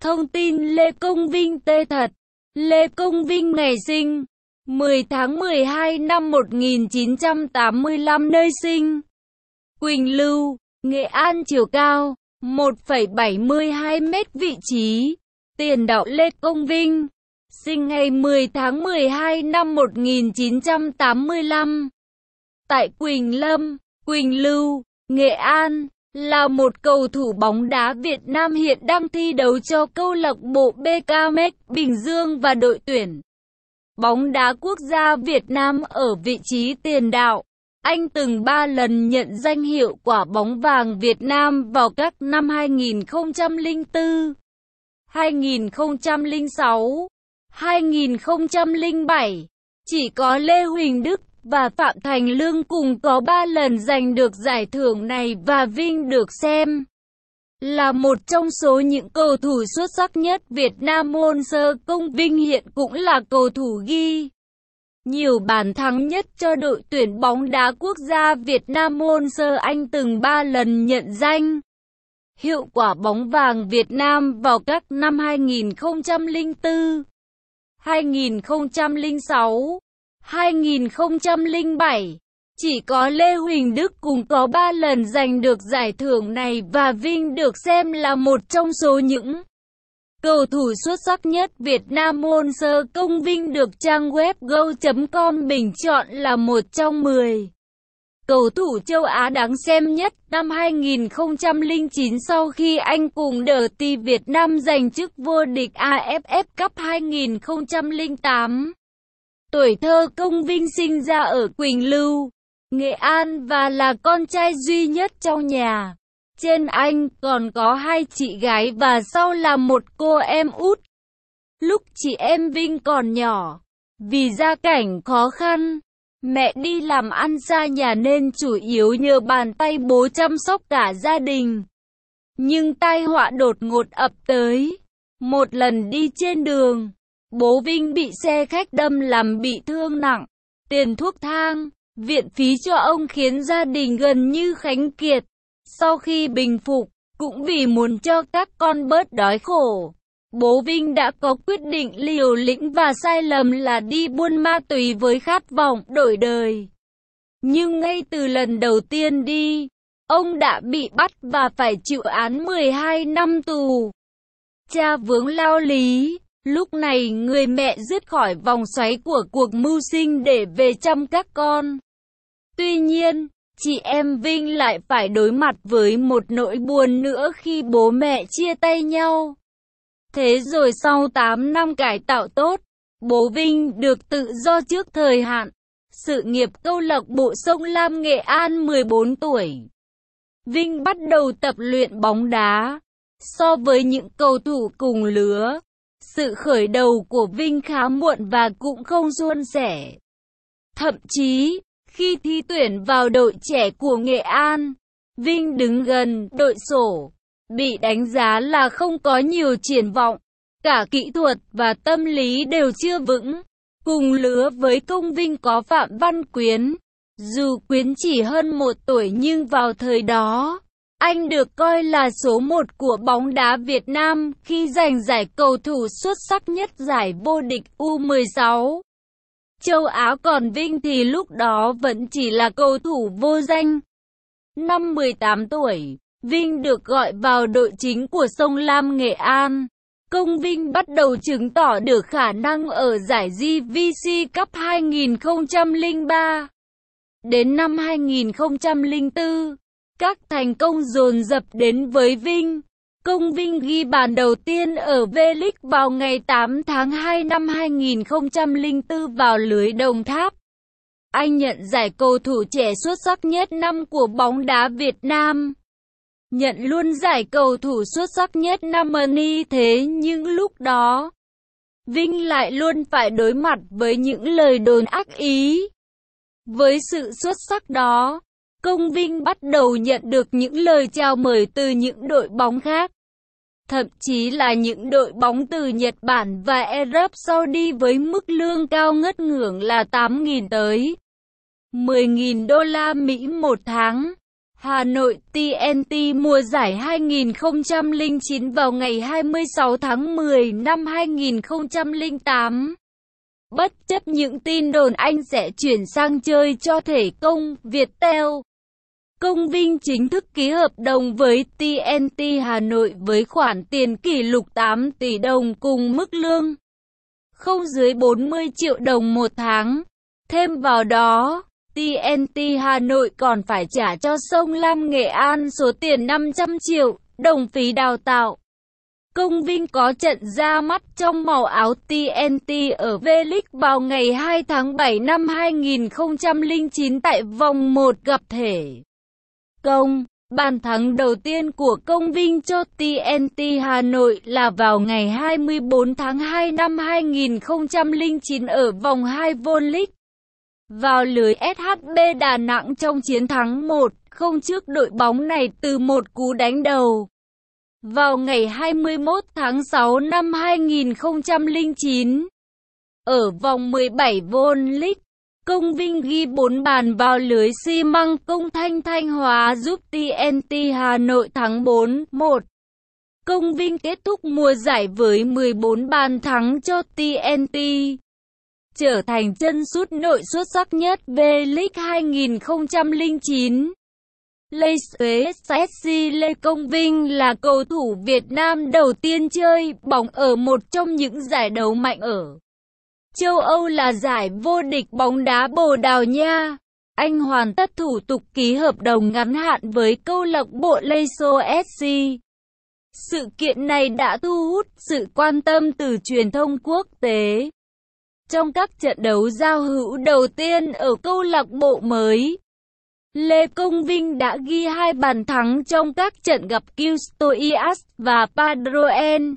Thông tin Lê Công Vinh tê thật. Lê Công Vinh ngày sinh 10 tháng 12 năm 1985 nơi sinh. Quỳnh Lưu, Nghệ An chiều cao 1,72 m vị trí. Tiền đạo Lê Công Vinh, sinh ngày 10 tháng 12 năm 1985 tại Quỳnh Lâm, Quỳnh Lưu, Nghệ An là một cầu thủ bóng đá Việt Nam hiện đang thi đấu cho câu lạc bộ BKMX Bình Dương và đội tuyển bóng đá quốc gia Việt Nam ở vị trí tiền đạo. Anh từng 3 lần nhận danh hiệu quả bóng vàng Việt Nam vào các năm 2004, 2006, 2007. Chỉ có Lê Huỳnh Đức và Phạm Thành Lương cùng có 3 lần giành được giải thưởng này và Vinh được xem là một trong số những cầu thủ xuất sắc nhất Việt Nam môn sơ công Vinh hiện cũng là cầu thủ ghi nhiều bàn thắng nhất cho đội tuyển bóng đá quốc gia Việt Nam môn sơ Anh từng 3 lần nhận danh hiệu quả bóng vàng Việt Nam vào các năm 2004, 2006 2007, chỉ có Lê Huỳnh Đức cùng có 3 lần giành được giải thưởng này và Vinh được xem là một trong số những cầu thủ xuất sắc nhất Việt Nam môn sơ công Vinh được trang web go.com bình chọn là một trong 10 cầu thủ châu Á đáng xem nhất năm 2009 sau khi anh cùng đờ ti Việt Nam giành chức vô địch AFF Cup 2008. Tuổi thơ công vinh sinh ra ở Quỳnh Lưu, Nghệ An và là con trai duy nhất trong nhà. Trên anh còn có hai chị gái và sau là một cô em út. Lúc chị em Vinh còn nhỏ, vì gia cảnh khó khăn, mẹ đi làm ăn xa nhà nên chủ yếu nhờ bàn tay bố chăm sóc cả gia đình. Nhưng tai họa đột ngột ập tới, một lần đi trên đường, Bố Vinh bị xe khách đâm làm bị thương nặng. Tiền thuốc thang, viện phí cho ông khiến gia đình gần như khánh kiệt. Sau khi bình phục, cũng vì muốn cho các con bớt đói khổ. Bố Vinh đã có quyết định liều lĩnh và sai lầm là đi buôn ma túy với khát vọng đổi đời. Nhưng ngay từ lần đầu tiên đi, ông đã bị bắt và phải chịu án 12 năm tù. Cha vướng lao lý, Lúc này người mẹ dứt khỏi vòng xoáy của cuộc mưu sinh để về chăm các con. Tuy nhiên, chị em Vinh lại phải đối mặt với một nỗi buồn nữa khi bố mẹ chia tay nhau. Thế rồi sau 8 năm cải tạo tốt, bố Vinh được tự do trước thời hạn. Sự nghiệp câu lạc bộ sông Lam Nghệ An 14 tuổi. Vinh bắt đầu tập luyện bóng đá. So với những cầu thủ cùng lứa, sự khởi đầu của Vinh khá muộn và cũng không suôn sẻ. Thậm chí, khi thi tuyển vào đội trẻ của Nghệ An, Vinh đứng gần đội sổ, bị đánh giá là không có nhiều triển vọng, cả kỹ thuật và tâm lý đều chưa vững. Cùng lứa với công Vinh có Phạm Văn Quyến, dù Quyến chỉ hơn một tuổi nhưng vào thời đó, anh được coi là số 1 của bóng đá Việt Nam khi giành giải cầu thủ xuất sắc nhất giải vô địch U16. Châu Á còn Vinh thì lúc đó vẫn chỉ là cầu thủ vô danh. Năm 18 tuổi, Vinh được gọi vào đội chính của sông Lam Nghệ An. Công Vinh bắt đầu chứng tỏ được khả năng ở giải GVC Cup 2003. Đến năm 2004, các thành công dồn dập đến với Vinh. Công Vinh ghi bàn đầu tiên ở V-League vào ngày 8 tháng 2 năm 2004 vào lưới Đồng Tháp. Anh nhận giải cầu thủ trẻ xuất sắc nhất năm của bóng đá Việt Nam. Nhận luôn giải cầu thủ xuất sắc nhất năm Mani thế nhưng lúc đó, Vinh lại luôn phải đối mặt với những lời đồn ác ý. Với sự xuất sắc đó, công vinh bắt đầu nhận được những lời chào mời từ những đội bóng khác. Thậm chí là những đội bóng từ Nhật Bản và Arab Saudi với mức lương cao ngất ngưỡng là 8.000 tới 10.000 đô la Mỹ một tháng. Hà Nội TNT mùa giải 2009 vào ngày 26 tháng 10 năm 2008. Bất chấp những tin đồn anh sẽ chuyển sang chơi cho thể công Viettel, Công Vinh chính thức ký hợp đồng với TNT Hà Nội với khoản tiền kỷ lục 8 tỷ đồng cùng mức lương không dưới 40 triệu đồng một tháng. Thêm vào đó, TNT Hà Nội còn phải trả cho Sông Lam Nghệ An số tiền 500 triệu đồng phí đào tạo. Công Vinh có trận ra mắt trong màu áo TNT ở V-League vào ngày 2 tháng 7 năm 2009 tại vòng 1 gặp thể công. Bàn thắng đầu tiên của công vinh cho TNT Hà Nội là vào ngày 24 tháng 2 năm 2009 ở vòng 2 Vô league Vào lưới SHB Đà Nẵng trong chiến thắng 1-0 trước đội bóng này từ một cú đánh đầu. Vào ngày 21 tháng 6 năm 2009, ở vòng 17 Vô league Công Vinh ghi 4 bàn vào lưới xi măng công thanh Thanh Hóa giúp TNT Hà Nội thắng 4-1. Công Vinh kết thúc mùa giải với 14 bàn thắng cho TNT, trở thành chân sút nội xuất sắc nhất V-League 2009. Lê SC Lê Công Vinh là cầu thủ Việt Nam đầu tiên chơi bóng ở một trong những giải đấu mạnh ở Châu Âu là giải vô địch bóng đá Bồ Đào Nha. Anh hoàn tất thủ tục ký hợp đồng ngắn hạn với câu lạc bộ Leicester SC. Sự kiện này đã thu hút sự quan tâm từ truyền thông quốc tế. Trong các trận đấu giao hữu đầu tiên ở câu lạc bộ mới, Lê Công Vinh đã ghi hai bàn thắng trong các trận gặp Kilstoias và Padroen.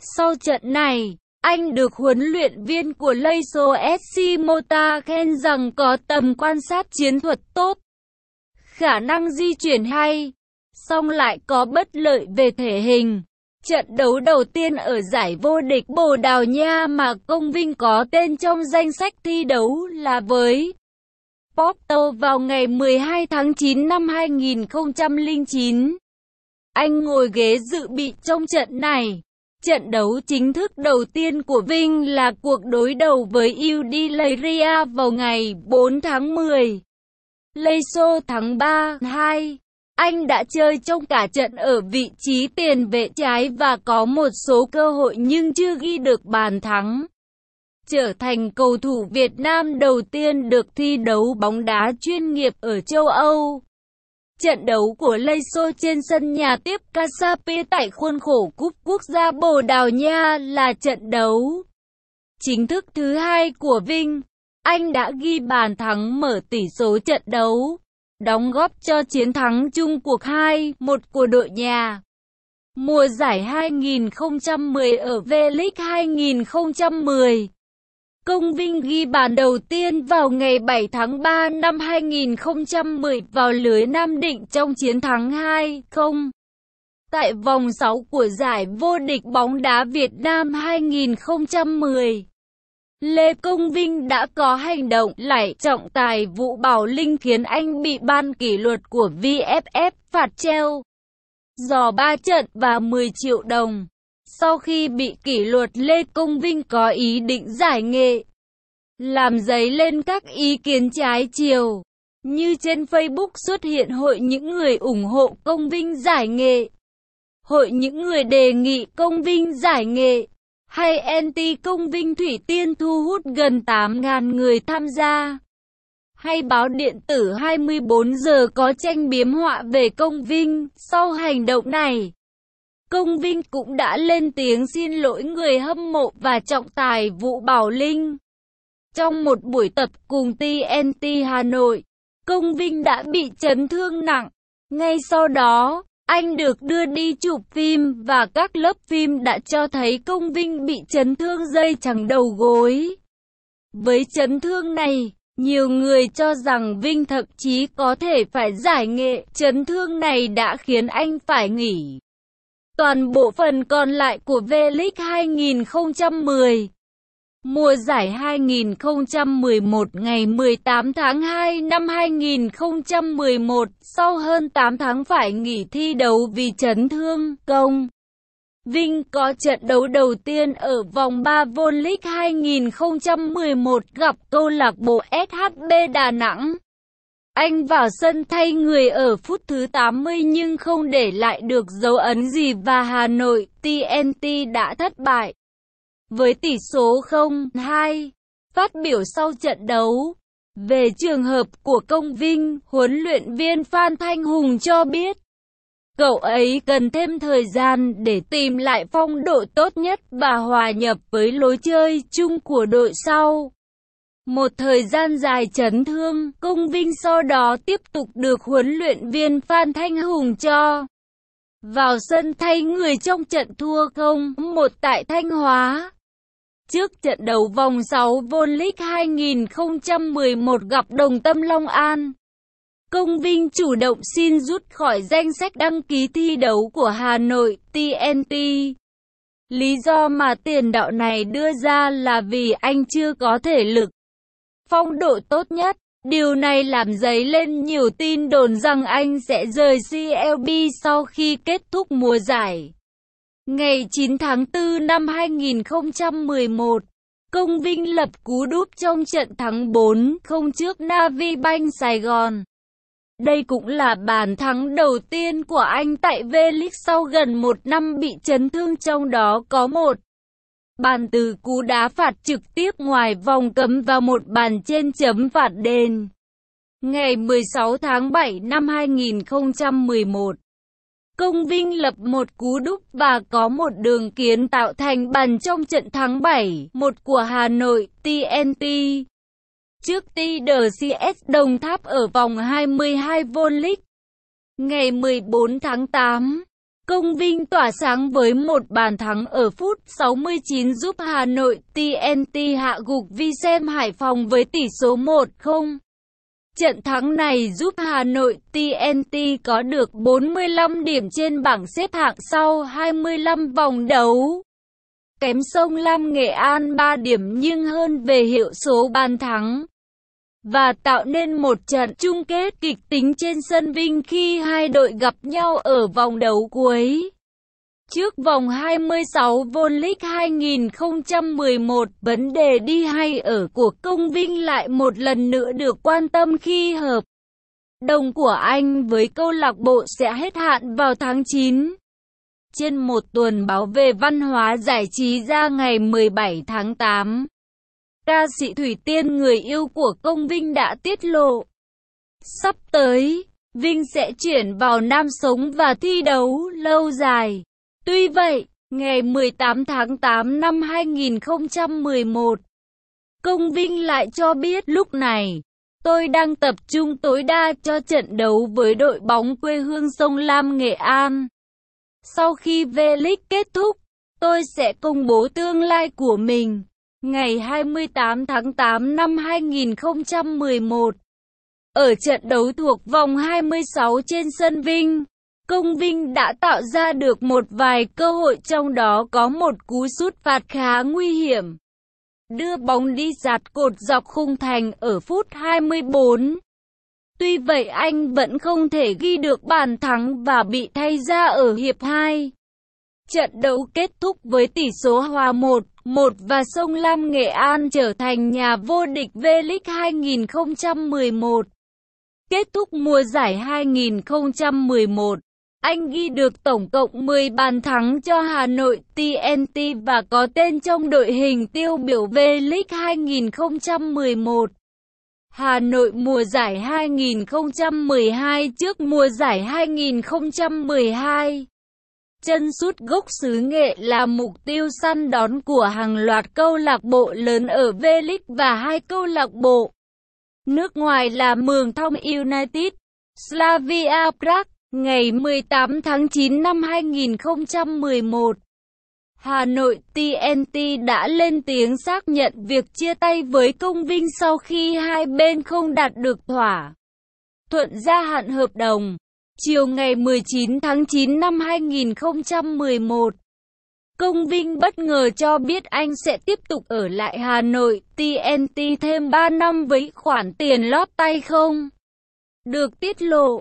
Sau trận này, anh được huấn luyện viên của Leiso SC Mota khen rằng có tầm quan sát chiến thuật tốt, khả năng di chuyển hay, song lại có bất lợi về thể hình. Trận đấu đầu tiên ở giải vô địch Bồ Đào Nha mà Công Vinh có tên trong danh sách thi đấu là với Porto vào ngày 12 tháng 9 năm 2009. Anh ngồi ghế dự bị trong trận này. Trận đấu chính thức đầu tiên của Vinh là cuộc đối đầu với Udileria vào ngày 4 tháng 10. Leso thắng 3-2. Anh đã chơi trong cả trận ở vị trí tiền vệ trái và có một số cơ hội nhưng chưa ghi được bàn thắng. Trở thành cầu thủ Việt Nam đầu tiên được thi đấu bóng đá chuyên nghiệp ở châu Âu. Trận đấu của Leiso trên sân nhà tiếp Kasapi tại khuôn khổ Cúp Quốc gia Bồ Đào Nha là trận đấu chính thức thứ hai của Vinh. Anh đã ghi bàn thắng mở tỷ số trận đấu, đóng góp cho chiến thắng chung cuộc 2-1 của đội nhà. Mùa giải 2010 ở V-League 2010 Công Vinh ghi bàn đầu tiên vào ngày 7 tháng 3 năm 2010 vào lưới Nam Định trong chiến thắng 2-0. Tại vòng 6 của giải vô địch bóng đá Việt Nam 2010, Lê Công Vinh đã có hành động lải trọng tài vụ Bảo Linh khiến anh bị ban kỷ luật của VFF phạt treo, giò 3 trận và 10 triệu đồng. Sau khi bị kỷ luật Lê Công Vinh có ý định giải nghệ, làm giấy lên các ý kiến trái chiều. Như trên Facebook xuất hiện hội những người ủng hộ công vinh giải nghệ, hội những người đề nghị công vinh giải nghệ, hay nt công vinh Thủy Tiên thu hút gần 8.000 người tham gia. Hay báo điện tử 24 giờ có tranh biếm họa về công vinh, sau hành động này công Vinh cũng đã lên tiếng xin lỗi người hâm mộ và trọng tài vụ Bảo Linh. Trong một buổi tập cùng TNT Hà Nội, công Vinh đã bị chấn thương nặng. Ngay sau đó, anh được đưa đi chụp phim và các lớp phim đã cho thấy công Vinh bị chấn thương dây chẳng đầu gối. Với chấn thương này, nhiều người cho rằng Vinh thậm chí có thể phải giải nghệ, chấn thương này đã khiến anh phải nghỉ. Toàn bộ phần còn lại của V-League 2010 Mùa giải 2011 ngày 18 tháng 2 năm 2011 sau hơn 8 tháng phải nghỉ thi đấu vì chấn thương công. Vinh có trận đấu đầu tiên ở vòng 3 V-League 2011 gặp câu lạc bộ SHB Đà Nẵng. Anh vào sân thay người ở phút thứ 80 nhưng không để lại được dấu ấn gì và Hà Nội TNT đã thất bại. Với tỷ số 0-2, phát biểu sau trận đấu, về trường hợp của công vinh, huấn luyện viên Phan Thanh Hùng cho biết, cậu ấy cần thêm thời gian để tìm lại phong độ tốt nhất và hòa nhập với lối chơi chung của đội sau. Một thời gian dài chấn thương, công vinh sau đó tiếp tục được huấn luyện viên Phan Thanh Hùng cho vào sân thay người trong trận thua không một tại Thanh Hóa. Trước trận đầu vòng 6 Vôn League 2011 gặp Đồng Tâm Long An, Công Vinh chủ động xin rút khỏi danh sách đăng ký thi đấu của Hà Nội TNT. Lý do mà tiền đạo này đưa ra là vì anh chưa có thể lực phong độ tốt nhất. Điều này làm dấy lên nhiều tin đồn rằng anh sẽ rời CLB sau khi kết thúc mùa giải. Ngày 9 tháng 4 năm 2011, Công Vinh lập cú đúp trong trận thắng 4-0 trước Navi Banh Sài Gòn. Đây cũng là bàn thắng đầu tiên của anh tại V-League sau gần một năm bị chấn thương trong đó có một Bàn từ cú đá phạt trực tiếp ngoài vòng cấm vào một bàn trên chấm phạt đền. Ngày 16 tháng 7 năm 2011, Công Vinh lập một cú đúc và có một đường kiến tạo thành bàn trong trận thắng 7-1 của Hà Nội TNT. Trước TDCS Đồng Tháp ở vòng 22 vô League, ngày 14 tháng 8. Công Vinh tỏa sáng với một bàn thắng ở phút 69 giúp Hà Nội TNT hạ gục Vicem Hải Phòng với tỷ số 1-0. Trận thắng này giúp Hà Nội TNT có được 45 điểm trên bảng xếp hạng sau 25 vòng đấu. Kém sông Lam Nghệ An 3 điểm nhưng hơn về hiệu số bàn thắng và tạo nên một trận chung kết kịch tính trên sân Vinh khi hai đội gặp nhau ở vòng đấu cuối. Trước vòng 26 V-League 2011, vấn đề đi hay ở của công Vinh lại một lần nữa được quan tâm khi hợp đồng của anh với câu lạc bộ sẽ hết hạn vào tháng 9. Trên một tuần báo về văn hóa giải trí ra ngày 17 tháng 8. Ca sĩ Thủy Tiên người yêu của công Vinh đã tiết lộ. Sắp tới, Vinh sẽ chuyển vào Nam Sống và thi đấu lâu dài. Tuy vậy, ngày 18 tháng 8 năm 2011, Công Vinh lại cho biết lúc này, tôi đang tập trung tối đa cho trận đấu với đội bóng quê hương Sông Lam Nghệ An. Sau khi V-League kết thúc, tôi sẽ công bố tương lai của mình. Ngày 28 tháng 8 năm 2011, ở trận đấu thuộc vòng 26 trên sân Vinh, Công Vinh đã tạo ra được một vài cơ hội trong đó có một cú sút phạt khá nguy hiểm. Đưa bóng đi giạt cột dọc khung thành ở phút 24. Tuy vậy anh vẫn không thể ghi được bàn thắng và bị thay ra ở hiệp 2. Trận đấu kết thúc với tỷ số hòa 1. 1 và sông Lam Nghệ An trở thành nhà vô địch V-League 2011. Kết thúc mùa giải 2011, anh ghi được tổng cộng 10 bàn thắng cho Hà Nội TNT và có tên trong đội hình tiêu biểu V-League 2011. Hà Nội mùa giải 2012 trước mùa giải 2012 chân sút gốc xứ nghệ là mục tiêu săn đón của hàng loạt câu lạc bộ lớn ở V-League và hai câu lạc bộ nước ngoài là Mường Thông United, Slavia Prague, ngày 18 tháng 9 năm 2011. Hà Nội TNT đã lên tiếng xác nhận việc chia tay với công vinh sau khi hai bên không đạt được thỏa thuận gia hạn hợp đồng. Chiều ngày 19 tháng 9 năm 2011, Công Vinh bất ngờ cho biết anh sẽ tiếp tục ở lại Hà Nội TNT thêm 3 năm với khoản tiền lót tay không. Được tiết lộ,